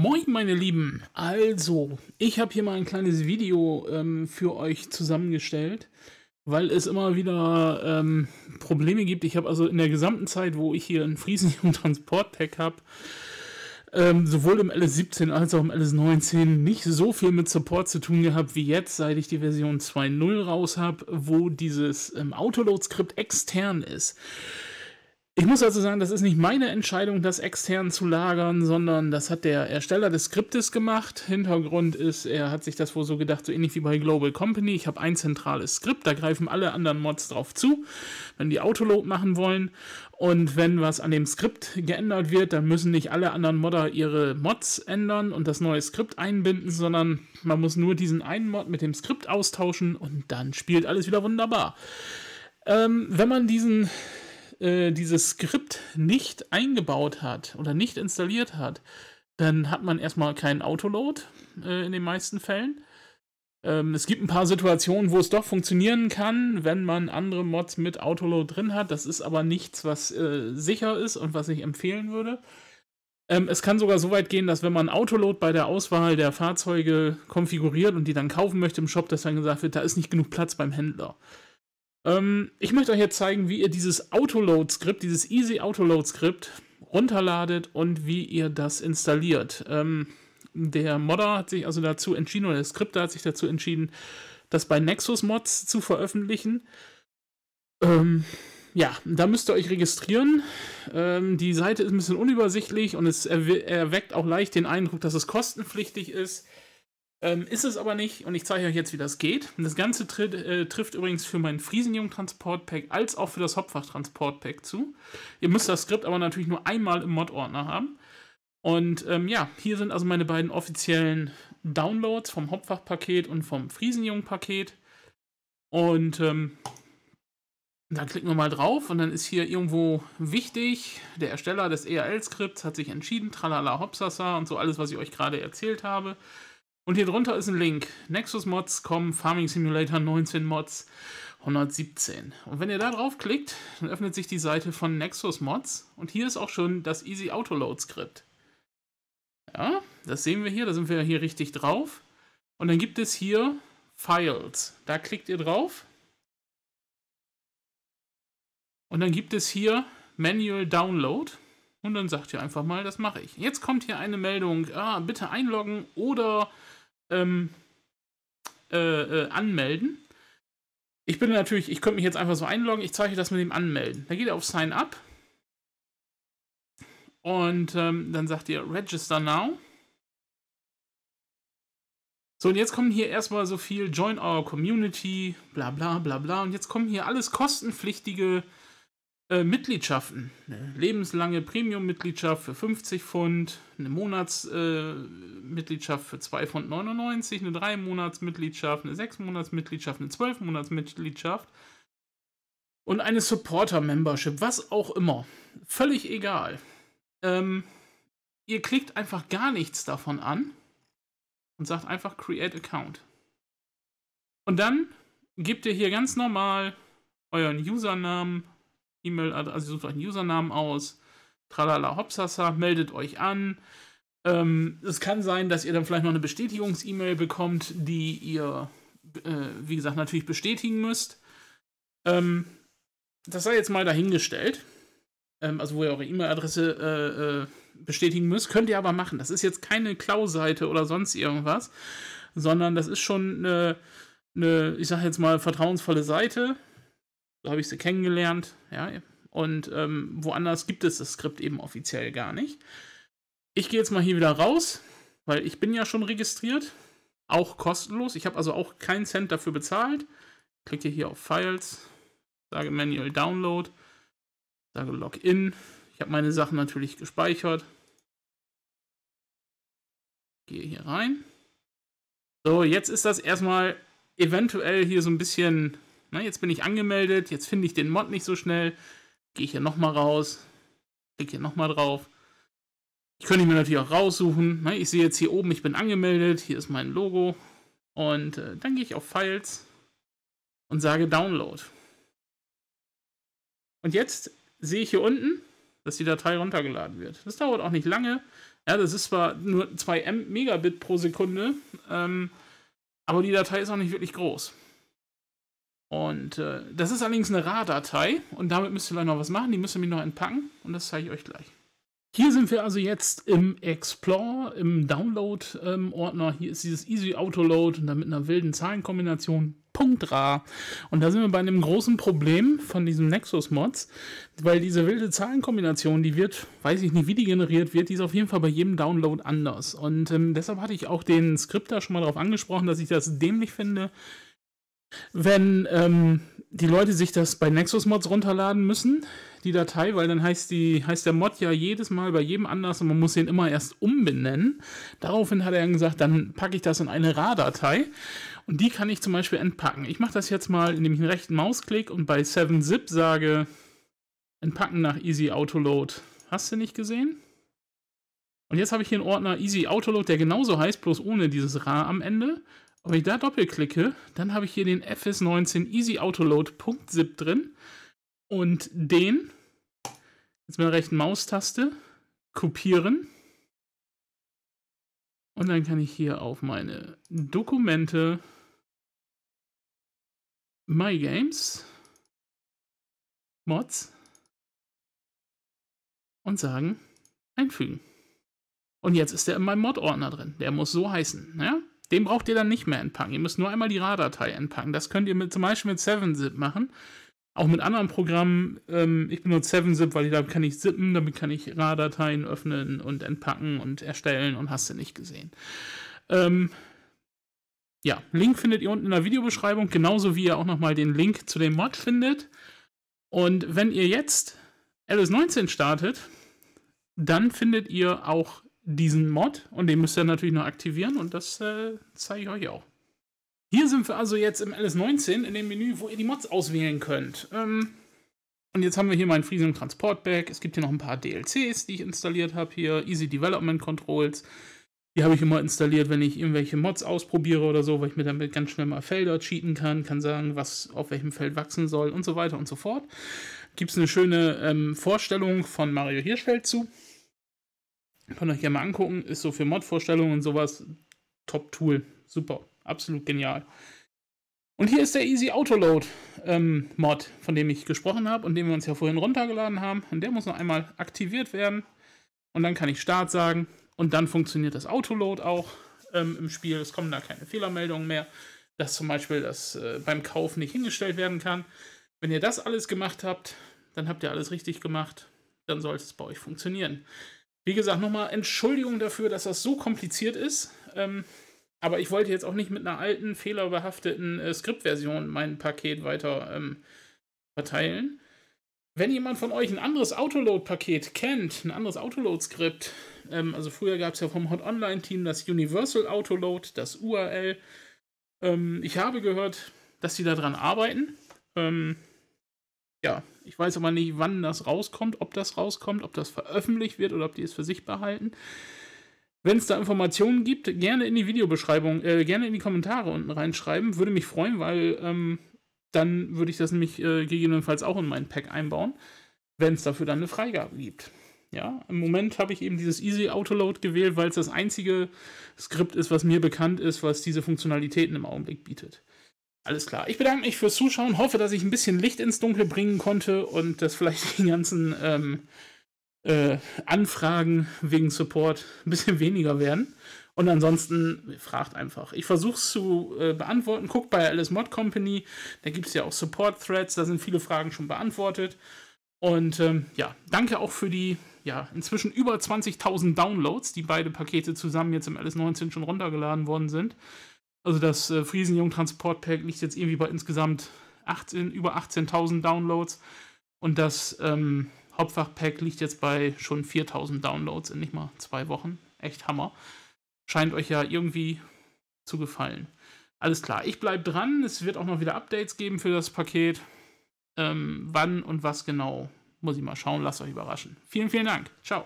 Moin meine Lieben, also ich habe hier mal ein kleines Video ähm, für euch zusammengestellt, weil es immer wieder ähm, Probleme gibt. Ich habe also in der gesamten Zeit, wo ich hier in Friesen Transport Transportpack habe, ähm, sowohl im LS17 als auch im LS19 nicht so viel mit Support zu tun gehabt wie jetzt, seit ich die Version 2.0 raus habe, wo dieses ähm, Autoload-Skript extern ist. Ich muss also sagen, das ist nicht meine Entscheidung, das extern zu lagern, sondern das hat der Ersteller des Skriptes gemacht. Hintergrund ist, er hat sich das wohl so gedacht, so ähnlich wie bei Global Company. Ich habe ein zentrales Skript, da greifen alle anderen Mods drauf zu, wenn die Autoload machen wollen. Und wenn was an dem Skript geändert wird, dann müssen nicht alle anderen Modder ihre Mods ändern und das neue Skript einbinden, sondern man muss nur diesen einen Mod mit dem Skript austauschen und dann spielt alles wieder wunderbar. Ähm, wenn man diesen äh, dieses Skript nicht eingebaut hat oder nicht installiert hat, dann hat man erstmal keinen Autoload äh, in den meisten Fällen. Ähm, es gibt ein paar Situationen, wo es doch funktionieren kann, wenn man andere Mods mit Autoload drin hat. Das ist aber nichts, was äh, sicher ist und was ich empfehlen würde. Ähm, es kann sogar so weit gehen, dass wenn man Autoload bei der Auswahl der Fahrzeuge konfiguriert und die dann kaufen möchte im Shop, dass dann gesagt wird, da ist nicht genug Platz beim Händler. Ähm, ich möchte euch jetzt zeigen, wie ihr dieses Autoload-Skript, dieses Easy Autoload-Skript runterladet und wie ihr das installiert. Ähm, der Modder hat sich also dazu entschieden, oder der Skripter hat sich dazu entschieden, das bei Nexus Mods zu veröffentlichen. Ähm, ja, da müsst ihr euch registrieren. Ähm, die Seite ist ein bisschen unübersichtlich und es erweckt auch leicht den Eindruck, dass es kostenpflichtig ist. Ähm, ist es aber nicht und ich zeige euch jetzt, wie das geht. Und das Ganze tritt, äh, trifft übrigens für mein friesenjung transport pack als auch für das hopfach pack zu. Ihr müsst das Skript aber natürlich nur einmal im Mod-Ordner haben. Und ähm, ja, hier sind also meine beiden offiziellen Downloads vom Hopfach-Paket und vom Friesenjung-Paket. Und ähm, dann klicken wir mal drauf und dann ist hier irgendwo wichtig, der Ersteller des ERL-Skripts hat sich entschieden, tralala hopsasa und so alles, was ich euch gerade erzählt habe. Und hier drunter ist ein Link. Nexus Mods kommen Farming Simulator 19 Mods 117. Und wenn ihr da draufklickt, dann öffnet sich die Seite von Nexus Mods. Und hier ist auch schon das Easy Autoload Skript. Ja, das sehen wir hier. Da sind wir hier richtig drauf. Und dann gibt es hier Files. Da klickt ihr drauf. Und dann gibt es hier Manual Download. Und dann sagt ihr einfach mal, das mache ich. Jetzt kommt hier eine Meldung, ah, bitte einloggen oder ähm, äh, äh, anmelden. Ich bin natürlich, ich könnte mich jetzt einfach so einloggen, ich zeige das mit dem Anmelden. Da geht ihr auf Sign Up und ähm, dann sagt ihr Register Now. So, und jetzt kommen hier erstmal so viel Join Our Community, bla bla bla bla. Und jetzt kommen hier alles kostenpflichtige äh, Mitgliedschaften. Eine lebenslange Premium-Mitgliedschaft für 50 Pfund, eine Monatsmitgliedschaft äh, für 2,99 Pfund, eine 3-Monats-Mitgliedschaft, eine 6-Monats-Mitgliedschaft, eine 12-Monats-Mitgliedschaft und eine Supporter-Membership, was auch immer. Völlig egal. Ähm, ihr klickt einfach gar nichts davon an und sagt einfach Create Account. Und dann gebt ihr hier ganz normal euren Usernamen E-Mail, also sucht euch einen Usernamen aus, tralala hopsasa, meldet euch an. Ähm, es kann sein, dass ihr dann vielleicht noch eine Bestätigungs-E-Mail bekommt, die ihr, äh, wie gesagt, natürlich bestätigen müsst. Ähm, das sei jetzt mal dahingestellt. Ähm, also, wo ihr eure E-Mail-Adresse äh, äh, bestätigen müsst, könnt ihr aber machen. Das ist jetzt keine Klau-Seite oder sonst irgendwas, sondern das ist schon eine, eine ich sage jetzt mal, vertrauensvolle Seite so habe ich sie kennengelernt, ja. Und ähm, woanders gibt es das Skript eben offiziell gar nicht. Ich gehe jetzt mal hier wieder raus, weil ich bin ja schon registriert. Auch kostenlos. Ich habe also auch keinen Cent dafür bezahlt. Klicke hier auf Files, sage Manual Download, sage Login. Ich habe meine Sachen natürlich gespeichert. Gehe hier rein. So, jetzt ist das erstmal eventuell hier so ein bisschen na, jetzt bin ich angemeldet, jetzt finde ich den Mod nicht so schnell. Gehe ich hier nochmal raus, klicke hier nochmal drauf. Ich könnte mir natürlich auch raussuchen. Na, ich sehe jetzt hier oben, ich bin angemeldet, hier ist mein Logo. Und äh, dann gehe ich auf Files und sage Download. Und jetzt sehe ich hier unten, dass die Datei runtergeladen wird. Das dauert auch nicht lange. Ja, das ist zwar nur 2 Megabit pro Sekunde, ähm, aber die Datei ist auch nicht wirklich groß. Und äh, das ist allerdings eine RAR-Datei und damit müsst ihr leider noch was machen. Die müsst ihr mir noch entpacken und das zeige ich euch gleich. Hier sind wir also jetzt im Explore, im Download-Ordner. Ähm, Hier ist dieses Easy Autoload und dann mit einer wilden Zahlenkombination. Punkt .rar. Und da sind wir bei einem großen Problem von diesen Nexus-Mods, weil diese wilde Zahlenkombination, die wird, weiß ich nicht, wie die generiert wird, die ist auf jeden Fall bei jedem Download anders. Und ähm, deshalb hatte ich auch den Skripter schon mal darauf angesprochen, dass ich das dämlich finde, wenn ähm, die Leute sich das bei Nexus Mods runterladen müssen, die Datei, weil dann heißt, die, heißt der Mod ja jedes Mal bei jedem anders und man muss ihn immer erst umbenennen. Daraufhin hat er dann gesagt, dann packe ich das in eine RAR-Datei und die kann ich zum Beispiel entpacken. Ich mache das jetzt mal, indem ich einen rechten Mausklick und bei 7-Zip sage, entpacken nach Easy Autoload. Hast du nicht gesehen? Und jetzt habe ich hier einen Ordner Easy Autoload, der genauso heißt, bloß ohne dieses RAR am Ende. Und wenn ich da doppelklicke, dann habe ich hier den FS19 Easy Autoload.zip drin und den jetzt mit der rechten Maustaste kopieren. Und dann kann ich hier auf meine Dokumente My Games Mods und sagen einfügen. Und jetzt ist er in meinem Mod-Ordner drin. Der muss so heißen. Ja? Den braucht ihr dann nicht mehr entpacken. Ihr müsst nur einmal die RAR-Datei entpacken. Das könnt ihr mit, zum Beispiel mit 7-Zip machen. Auch mit anderen Programmen. Ähm, ich benutze 7-Zip, weil ich, damit kann ich zippen, damit kann ich RAR-Dateien öffnen und entpacken und erstellen und hast du nicht gesehen. Ähm, ja, Link findet ihr unten in der Videobeschreibung, genauso wie ihr auch nochmal den Link zu dem Mod findet. Und wenn ihr jetzt LS19 startet, dann findet ihr auch diesen Mod und den müsst ihr natürlich noch aktivieren und das äh, zeige ich euch auch. Hier sind wir also jetzt im LS19 in dem Menü, wo ihr die Mods auswählen könnt. Ähm, und jetzt haben wir hier mein Friesen Transport Bag. Es gibt hier noch ein paar DLCs, die ich installiert habe. Hier Easy Development Controls. Die habe ich immer installiert, wenn ich irgendwelche Mods ausprobiere oder so, weil ich mir damit ganz schnell mal Felder cheaten kann, kann sagen, was auf welchem Feld wachsen soll und so weiter und so fort. Gibt es eine schöne ähm, Vorstellung von Mario Hirschfeld zu. Könnt euch gerne mal angucken. Ist so für Mod-Vorstellungen und sowas Top-Tool. Super. Absolut genial. Und hier ist der Easy Autoload ähm, Mod, von dem ich gesprochen habe und den wir uns ja vorhin runtergeladen haben. Und der muss noch einmal aktiviert werden. Und dann kann ich Start sagen. Und dann funktioniert das Autoload auch ähm, im Spiel. Es kommen da keine Fehlermeldungen mehr, dass zum Beispiel das äh, beim Kauf nicht hingestellt werden kann. Wenn ihr das alles gemacht habt, dann habt ihr alles richtig gemacht. Dann sollte es bei euch funktionieren. Wie gesagt, nochmal Entschuldigung dafür, dass das so kompliziert ist. Ähm, aber ich wollte jetzt auch nicht mit einer alten, fehlerbehafteten äh, Skriptversion mein Paket weiter ähm, verteilen. Wenn jemand von euch ein anderes Autoload-Paket kennt, ein anderes Autoload-Skript, ähm, also früher gab es ja vom Hot Online-Team das Universal Autoload, das URL. Ähm, ich habe gehört, dass sie daran arbeiten. Ähm, ja, ich weiß aber nicht, wann das rauskommt, ob das rauskommt, ob das veröffentlicht wird oder ob die es für sich behalten. Wenn es da Informationen gibt, gerne in die Videobeschreibung, äh, gerne in die Kommentare unten reinschreiben. Würde mich freuen, weil ähm, dann würde ich das nämlich äh, gegebenenfalls auch in mein Pack einbauen, wenn es dafür dann eine Freigabe gibt. Ja, im Moment habe ich eben dieses Easy Autoload gewählt, weil es das einzige Skript ist, was mir bekannt ist, was diese Funktionalitäten im Augenblick bietet. Alles klar. Ich bedanke mich fürs Zuschauen. Hoffe, dass ich ein bisschen Licht ins Dunkel bringen konnte und dass vielleicht die ganzen ähm, äh, Anfragen wegen Support ein bisschen weniger werden. Und ansonsten fragt einfach. Ich versuche es zu äh, beantworten. Guckt bei Alice Mod Company. Da gibt es ja auch Support-Threads. Da sind viele Fragen schon beantwortet. Und ähm, ja, danke auch für die ja, inzwischen über 20.000 Downloads, die beide Pakete zusammen jetzt im LS19 schon runtergeladen worden sind. Also das äh, friesenjung Pack liegt jetzt irgendwie bei insgesamt 18, über 18.000 Downloads und das ähm, Pack liegt jetzt bei schon 4.000 Downloads in nicht mal zwei Wochen. Echt Hammer. Scheint euch ja irgendwie zu gefallen. Alles klar, ich bleibe dran. Es wird auch noch wieder Updates geben für das Paket. Ähm, wann und was genau, muss ich mal schauen. Lasst euch überraschen. Vielen, vielen Dank. Ciao.